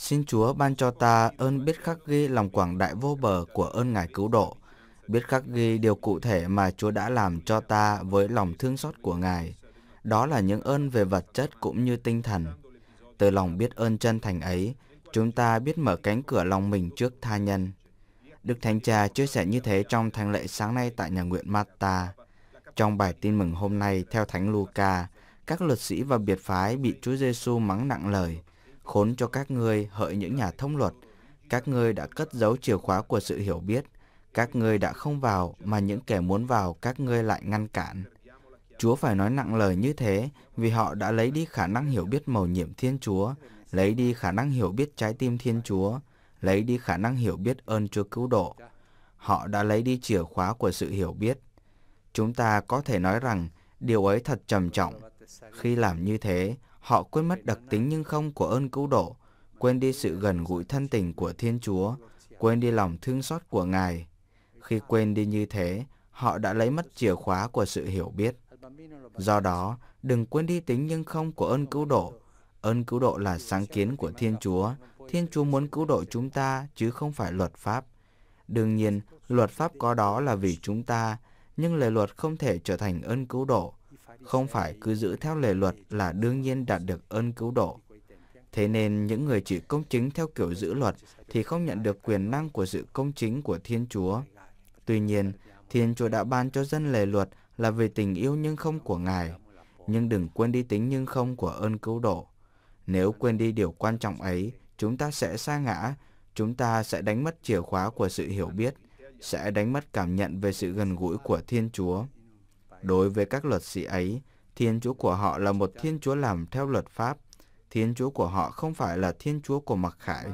Xin Chúa ban cho ta ơn biết khắc ghi lòng quảng đại vô bờ của ơn Ngài cứu độ, biết khắc ghi điều cụ thể mà Chúa đã làm cho ta với lòng thương xót của Ngài. Đó là những ơn về vật chất cũng như tinh thần. Từ lòng biết ơn chân thành ấy, chúng ta biết mở cánh cửa lòng mình trước tha nhân. Đức Thánh Cha chia sẻ như thế trong thánh lễ sáng nay tại nhà nguyện Mata. Trong bài tin mừng hôm nay theo Thánh Luca, các luật sĩ và biệt phái bị Chúa Giêsu mắng nặng lời – khốn cho các ngươi hỡi những nhà thông luật, các ngươi đã cất giấu chìa khóa của sự hiểu biết, các ngươi đã không vào mà những kẻ muốn vào các ngươi lại ngăn cản. Chúa phải nói nặng lời như thế vì họ đã lấy đi khả năng hiểu biết mầu nhiệm Thiên Chúa, lấy đi khả năng hiểu biết trái tim Thiên Chúa, lấy đi khả năng hiểu biết ơn Chúa cứu độ. Họ đã lấy đi chìa khóa của sự hiểu biết. Chúng ta có thể nói rằng điều ấy thật trầm trọng. Khi làm như thế, Họ quên mất đặc tính nhưng không của ơn cứu độ, quên đi sự gần gũi thân tình của Thiên Chúa, quên đi lòng thương xót của Ngài. Khi quên đi như thế, họ đã lấy mất chìa khóa của sự hiểu biết. Do đó, đừng quên đi tính nhưng không của ơn cứu độ. Ơn cứu độ là sáng kiến của Thiên Chúa. Thiên Chúa muốn cứu độ chúng ta chứ không phải luật pháp. Đương nhiên, luật pháp có đó là vì chúng ta, nhưng lời luật không thể trở thành ơn cứu độ không phải cứ giữ theo lề luật là đương nhiên đạt được ơn cứu độ. Thế nên những người chỉ công chính theo kiểu giữ luật thì không nhận được quyền năng của sự công chính của Thiên Chúa. Tuy nhiên, Thiên Chúa đã ban cho dân lề luật là vì tình yêu nhưng không của Ngài. Nhưng đừng quên đi tính nhưng không của ơn cứu độ. Nếu quên đi điều quan trọng ấy, chúng ta sẽ sa ngã, chúng ta sẽ đánh mất chìa khóa của sự hiểu biết, sẽ đánh mất cảm nhận về sự gần gũi của Thiên Chúa. Đối với các luật sĩ ấy, Thiên Chúa của họ là một Thiên Chúa làm theo luật pháp. Thiên Chúa của họ không phải là Thiên Chúa của Mặc Khải.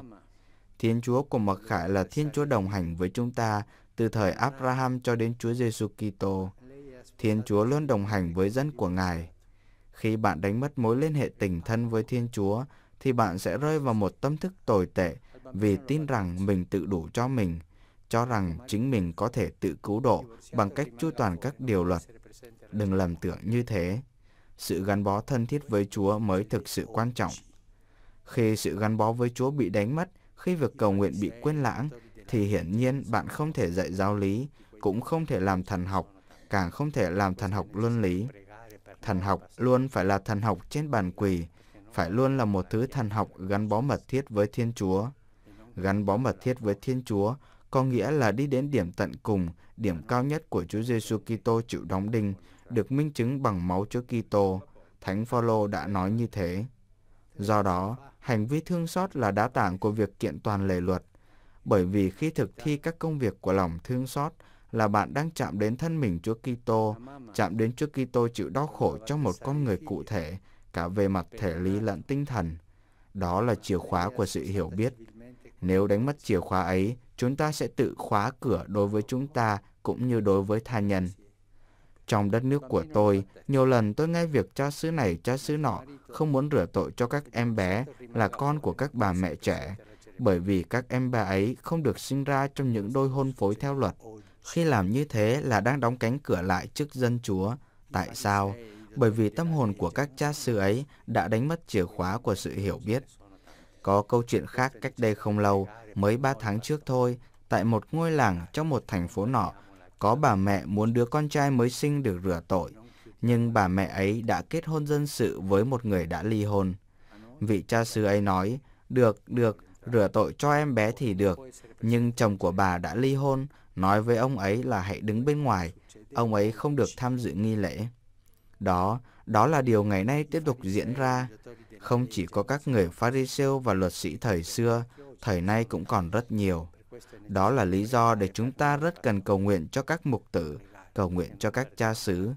Thiên Chúa của Mặc Khải là Thiên Chúa đồng hành với chúng ta từ thời Abraham cho đến Chúa Giêsu Kitô. Thiên Chúa luôn đồng hành với dân của Ngài. Khi bạn đánh mất mối liên hệ tình thân với Thiên Chúa, thì bạn sẽ rơi vào một tâm thức tồi tệ vì tin rằng mình tự đủ cho mình, cho rằng chính mình có thể tự cứu độ bằng cách chu toàn các điều luật đừng lầm tưởng như thế. Sự gắn bó thân thiết với Chúa mới thực sự quan trọng. Khi sự gắn bó với Chúa bị đánh mất, khi việc cầu nguyện bị quên lãng, thì hiển nhiên bạn không thể dạy giáo lý, cũng không thể làm thần học, càng không thể làm thần học luân lý. Thần học luôn phải là thần học trên bàn quỳ, phải luôn là một thứ thần học gắn bó mật thiết với Thiên Chúa. Gắn bó mật thiết với Thiên Chúa có nghĩa là đi đến điểm tận cùng, điểm cao nhất của Chúa Giêsu Kitô chịu đóng đinh, được minh chứng bằng máu Chúa Kitô. Thánh Phaolô đã nói như thế. Do đó, hành vi thương xót là đá tảng của việc kiện toàn lề luật, bởi vì khi thực thi các công việc của lòng thương xót là bạn đang chạm đến thân mình Chúa Kitô, chạm đến Chúa Kitô chịu đau khổ trong một con người cụ thể, cả về mặt thể lý lẫn tinh thần. Đó là chìa khóa của sự hiểu biết. Nếu đánh mất chìa khóa ấy, chúng ta sẽ tự khóa cửa đối với chúng ta cũng như đối với tha nhân. Trong đất nước của tôi, nhiều lần tôi nghe việc cha xứ này cha xứ nọ không muốn rửa tội cho các em bé là con của các bà mẹ trẻ, bởi vì các em bà ấy không được sinh ra trong những đôi hôn phối theo luật. Khi làm như thế là đang đóng cánh cửa lại trước dân Chúa. Tại sao? Bởi vì tâm hồn của các cha xứ ấy đã đánh mất chìa khóa của sự hiểu biết. Có câu chuyện khác cách đây không lâu, Mới ba tháng trước thôi, tại một ngôi làng trong một thành phố nọ, có bà mẹ muốn đứa con trai mới sinh được rửa tội, nhưng bà mẹ ấy đã kết hôn dân sự với một người đã ly hôn. Vị cha xứ ấy nói, được, được, rửa tội cho em bé thì được, nhưng chồng của bà đã ly hôn, nói với ông ấy là hãy đứng bên ngoài, ông ấy không được tham dự nghi lễ. Đó, đó là điều ngày nay tiếp tục diễn ra. Không chỉ có các người pha và luật sĩ thời xưa thời nay cũng còn rất nhiều. Đó là lý do để chúng ta rất cần cầu nguyện cho các mục tử, cầu nguyện cho các cha xứ.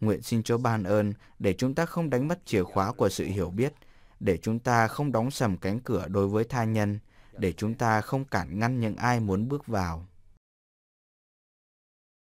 Nguyện xin Chúa ban ơn để chúng ta không đánh mất chìa khóa của sự hiểu biết, để chúng ta không đóng sầm cánh cửa đối với tha nhân, để chúng ta không cản ngăn những ai muốn bước vào.